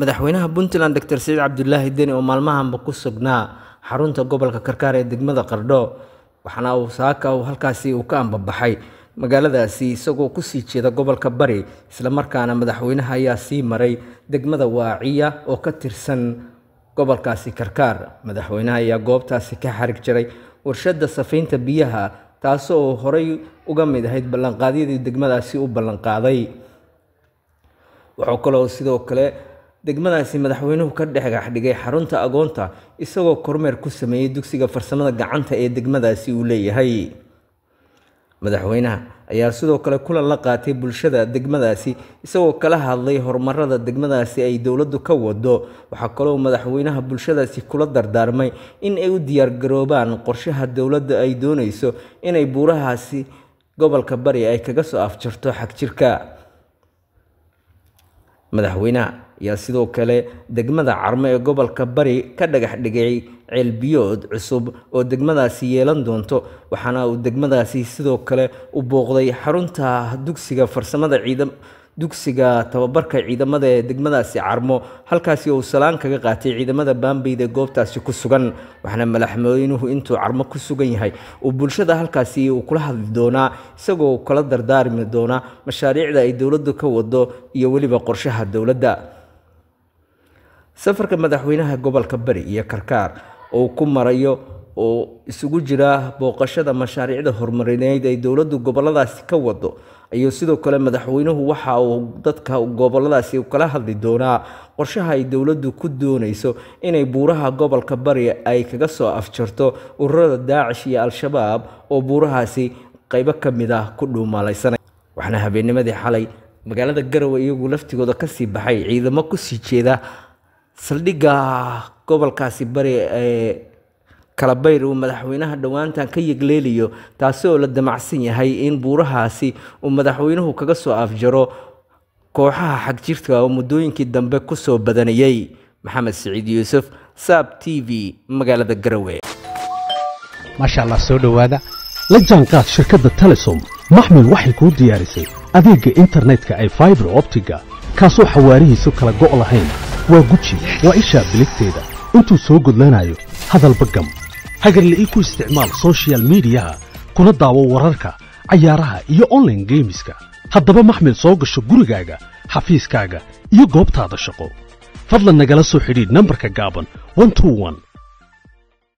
madaxweynaha puntland doctor saciid cabdulaahi deni oo maalmahanba ku sugnaa xarunta gobolka karkaar ee degmada qardho waxaana uu saaka uu halkaasi uu ka ambabaxay magaaladaasi isagoo kusii jeeda gobolka bari islamarkaana madaxweynaha ayaa sii maray degmada waaciya oo ka tirsan gobolkaasi karkaar madaxweynaha ayaa goobtaasi ka xarig jiray warshada safaynta biyaha taasoo horay uga mid ahayd ballanqaadyadii degmadaasi u ballanqaaday waxaa kaloo sidoo kale degmadaasi madaxweynuhu ka dhexgaxdhigay xarunta agoonta isagoo kormeer ku sameeyey dugsiga farsamada gacanta ee degmadaasi uu leeyahay madaxweynaha ayaa sidoo kale kulan la qaatay bulshada degmadaasi isagoo kala hadlay horumarada degmadaasi ay dowladdu ka wado waxaa kaloo madaxweynaha bulshadaasi kula dardaarmay in ay u diyaargaroobaan qorshaha dowladda ay doonayso inay buurahaasi gobolka bari ay kaga soo afjarto xagjirka madaxweynaha ayaa sidoo kale degmada carmo ee gobolka bari ka dhagax dhigay ceelbiyood cusub oo degmadaasi yeelan doonto waxaana uu degmadaasi sidoo kale u booqday xarunta dugsiga farsamada ciidan dugsiga tababarka ciidamada ee degmadaasi carmo halkaasi uu salaan kaga qaatay ciidamada baambeyd ee goobtaasi ku sugan waxaana madaxweynuhu intuu carmo ku sugan yahay uu bulshada halkaasi uu kula hadli doonaa isagoo kala dardaarmi doonaa mashaariicda ay dowladdu ka wado iyo weliba qorshaha dowladda safarka madaxweynaha gobolka bari iyo karkaar oo ku marayo oo isugu jira booqashada mashaariicda horumarineed ay dowladdu goboladaasi ka wado ayuu sidoo kale madaxweynuhu waxa uu dadka goboladaasi kala hadli doonaa qorshaha ay dowladdu ku doonayso inay buuraha gobolka bari ay kaga soo afjarto ururada daacish iyo al-shabaab oo buurahaasi qaybo ka mid ah ku dhuumaalaysanaya waxaana habeennimadii xalay magaalada garowe iyagu laftigooda kasii baxay ciidamo kusii jeeda saldhigga gobolkaasi bari ee kalabayr uu madaxweynaha dhowaantan ka yegleeliyo taasi oo la damacsan yahay in buurahaasi uu madaxweynuhu kaga soo afjaro kooxaha xagjirta oo muddooyinkii dambe ku soo badanayey maxamed siciid yuusuf saab t v magaalada garowe maasha allah soo dhowaada la jaanqaad shirkadda telesom maxmil waxay kuu diyaarisay adeegga internetka ay faibar optiga kaasoo xawaarihiisu kala go' lahayn waa guji waa ishaa biligteeda intuu soo gudlanaayo hadalba gam hagarle ii ku isticmaal sochial midiyaha kuna daawo wararka cayaaraha iyo online geemiska haddaba maxmil soo gasho gurigaaga xafiiskaaga iyo goobtaada shaqo fadlan nagala soo xidhiidh nambarka gaaban